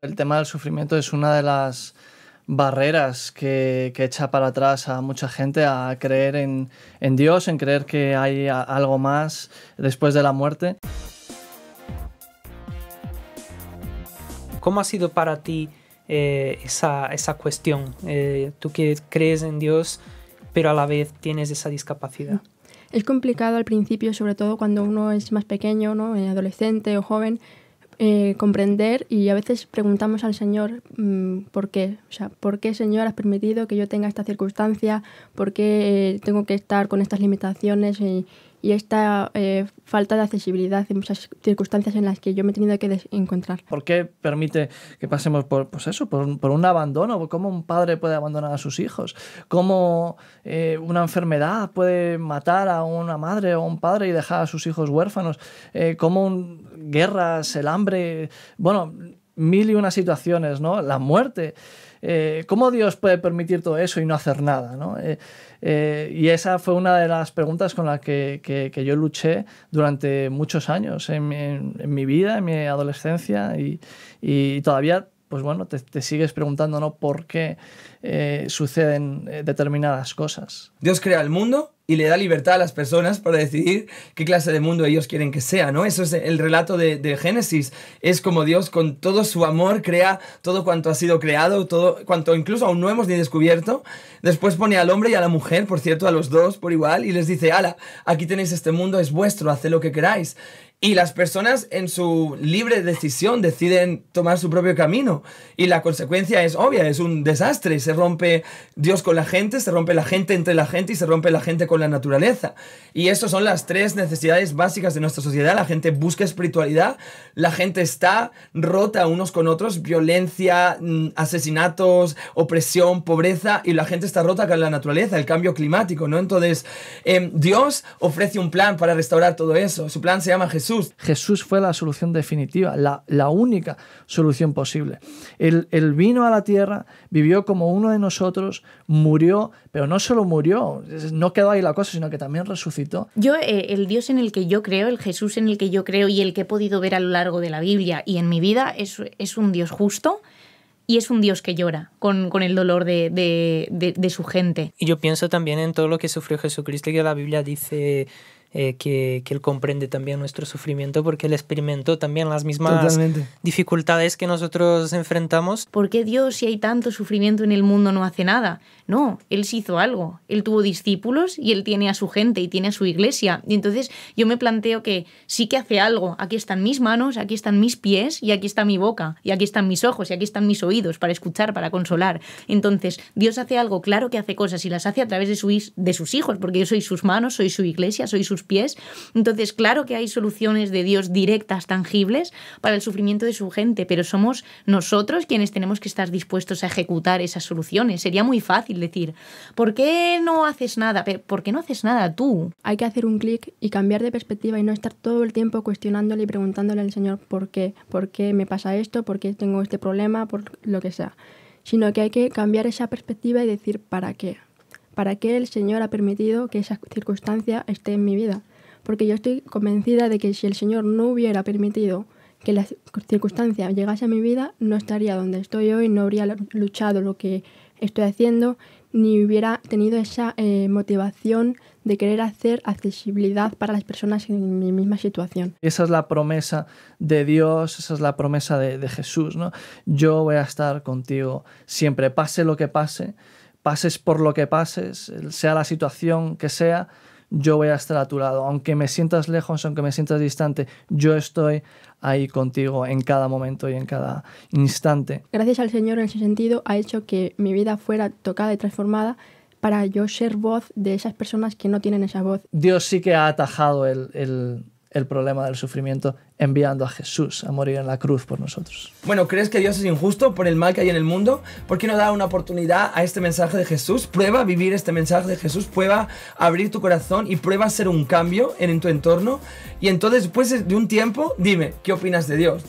El tema del sufrimiento es una de las barreras que, echa para atrás a mucha gente a creer en, Dios, en creer que hay algo más después de la muerte. ¿Cómo ha sido para ti eh, esa, cuestión? Eh, tú que crees en Dios, pero a la vez tienes esa discapacidad. Es complicado al principio, sobre todo cuando uno es más pequeño, ¿no? Eh, adolescente o joven, eh, comprender y a veces preguntamos al Señor mm, por qué. O sea, ¿por qué, Señor, has permitido que yo tenga esta circunstancia? ¿Por qué eh, tengo que estar con estas limitaciones? Y, y esta eh, falta de accesibilidad en muchas circunstancias en las que yo me he tenido que encontrar. ¿Por qué permite que pasemos por pues eso, por, un abandono? ¿Cómo un padre puede abandonar a sus hijos? ¿Cómo eh, una enfermedad puede matar a una madre o un padre y dejar a sus hijos huérfanos? Eh, ¿Cómo guerras, el hambre? Bueno, mil y unas situaciones, ¿no? La muerte. Eh, ¿cómo Dios puede permitir todo eso y no hacer nada? Eh, eh, y esa fue una de las preguntas con las que, yo luché durante muchos años en, mi vida, en mi adolescencia y, y todavía pues bueno, te, sigues preguntando ¿no? por qué eh, suceden eh, determinadas cosas. Dios crea el mundo y le da libertad a las personas para decidir qué clase de mundo ellos quieren que sea, ¿no? Eso es el relato de, Génesis. Es como Dios con todo su amor crea todo cuanto ha sido creado, todo cuanto incluso aún no hemos ni descubierto. Después pone al hombre y a la mujer, por cierto, a los dos por igual, y les dice, ala, aquí tenéis este mundo, es vuestro, haced lo que queráis. Y las personas en su libre decisión deciden tomar su propio camino. Y la consecuencia es obvia, es un desastre. Se rompe Dios con la gente, se rompe la gente entre la gente y se rompe la gente con la naturaleza. Y esos son las tres necesidades básicas de nuestra sociedad. La gente busca espiritualidad, la gente está rota unos con otros, violencia, mm, asesinatos, opresión, pobreza, y la gente está rota con la naturaleza, el cambio climático, ¿no? Entonces, em, Dios ofrece un plan para restaurar todo eso. Su plan se llama Jesús Jesús. fue la solución definitiva, la, la única solución posible. Él, vino a la tierra, vivió como uno de nosotros, murió, pero no solo murió, no quedó ahí la cosa, sino que también resucitó. Yo, eh, el Dios en el que yo creo, el Jesús en el que yo creo y el que he podido ver a lo largo de la Biblia y en mi vida, es, un Dios justo y es un Dios que llora con, el dolor de, de, su gente. Y yo pienso también en todo lo que sufrió Jesucristo y que la Biblia dice eh, que, que, Él comprende también nuestro sufrimiento porque Él experimentó también las mismas dificultades que nosotros enfrentamos. ¿Por qué Dios, si hay tanto sufrimiento en el mundo, no hace nada? No, Él se hizo algo. Él tuvo discípulos y Él tiene a su gente y tiene a su iglesia. Y entonces yo me planteo que sí que hace algo. Aquí están mis manos, aquí están mis pies y aquí está mi boca y aquí están mis ojos y aquí están mis oídos para escuchar, para consolar. Entonces Dios hace algo, claro que hace cosas y las hace a través de, su, de sus hijos porque yo soy sus manos, soy su iglesia, soy su pies. Entonces, claro que hay soluciones de Dios directas, tangibles, para el sufrimiento de su gente, pero somos nosotros quienes tenemos que estar dispuestos a ejecutar esas soluciones. Sería muy fácil decir, ¿por qué no haces nada? ¿Por qué no haces nada tú? Hay que hacer un clic y cambiar de perspectiva y no estar todo el tiempo cuestionándole y preguntándole al Señor por qué, por qué me pasa esto, por qué tengo este problema, por lo que sea, sino que hay que cambiar esa perspectiva y decir para qué para qué el Señor ha permitido que esa circunstancia esté en mi vida. Porque yo estoy convencida de que si el Señor no hubiera permitido que la circunstancia llegase a mi vida, no estaría donde estoy hoy, no habría luchado lo que estoy haciendo, ni hubiera tenido esa eh, motivación de querer hacer accesibilidad para las personas en mi misma situación. Esa es la promesa de Dios, esa es la promesa de, Jesús, ¿no? Yo voy a estar contigo siempre, pase lo que pase, pases por lo que pases, sea la situación que sea, yo voy a estar a tu lado. Aunque me sientas lejos, aunque me sientas distante, yo estoy ahí contigo en cada momento y en cada instante. Gracias al Señor en ese sentido ha hecho que mi vida fuera tocada y transformada para yo ser voz de esas personas que no tienen esa voz. Dios sí que ha atajado el, el el problema del sufrimiento enviando a Jesús a morir en la cruz por nosotros. Bueno, ¿crees que Dios es injusto por el mal que hay en el mundo? ¿Por qué no da una oportunidad a este mensaje de Jesús? Prueba vivir este mensaje de Jesús, prueba abrir tu corazón y prueba a ser un cambio en, en tu entorno. Y entonces, después de un tiempo, dime, ¿qué opinas de Dios?